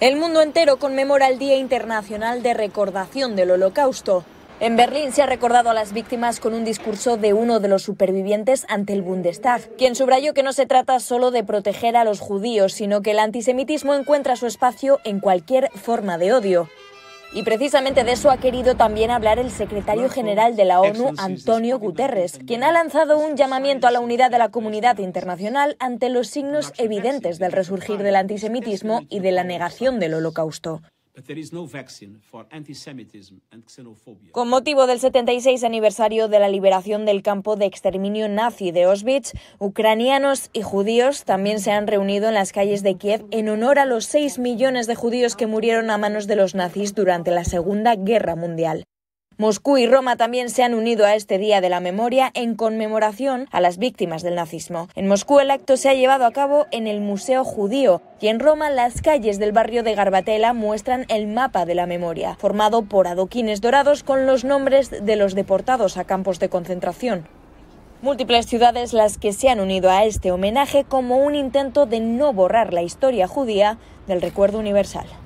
El mundo entero conmemora el Día Internacional de Recordación del Holocausto. En Berlín se ha recordado a las víctimas con un discurso de uno de los supervivientes ante el Bundestag, quien subrayó que no se trata solo de proteger a los judíos, sino que el antisemitismo encuentra su espacio en cualquier forma de odio. Y precisamente de eso ha querido también hablar el secretario general de la ONU, Antonio Guterres, quien ha lanzado un llamamiento a la unidad de la comunidad internacional ante los signos evidentes del resurgir del antisemitismo y de la negación del holocausto. Con motivo del 76 aniversario de la liberación del campo de exterminio nazi de Auschwitz, ucranianos y judíos también se han reunido en las calles de Kiev en honor a los 6 millones de judíos que murieron a manos de los nazis durante la Segunda Guerra Mundial. Moscú y Roma también se han unido a este Día de la Memoria en conmemoración a las víctimas del nazismo. En Moscú el acto se ha llevado a cabo en el Museo Judío y en Roma las calles del barrio de Garbatela muestran el mapa de la memoria, formado por adoquines dorados con los nombres de los deportados a campos de concentración. Múltiples ciudades las que se han unido a este homenaje como un intento de no borrar la historia judía del recuerdo universal.